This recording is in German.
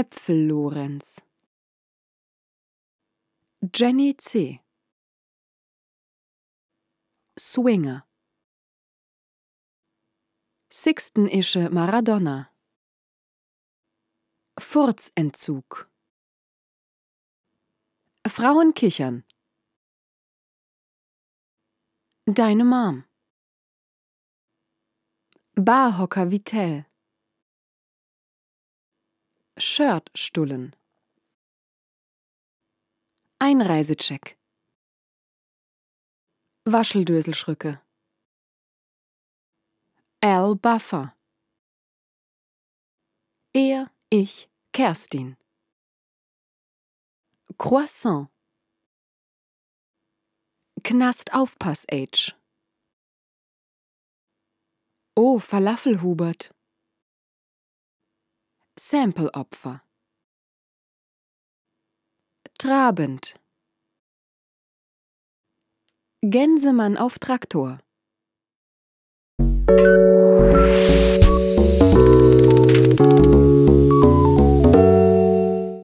Äpfel-Lorenz Jenny C. Swinger Sixtenische Maradona Furzentzug Frauen kichern Deine Mom Barhocker Vitell Shirtstullen. Einreisecheck. Wascheldöselschrücke. Al Buffer. Er, ich, Kerstin. Croissant. Knast Aufpass Age. Oh, Falafel Hubert. Sample-Opfer. Trabend. Gänsemann auf Traktor.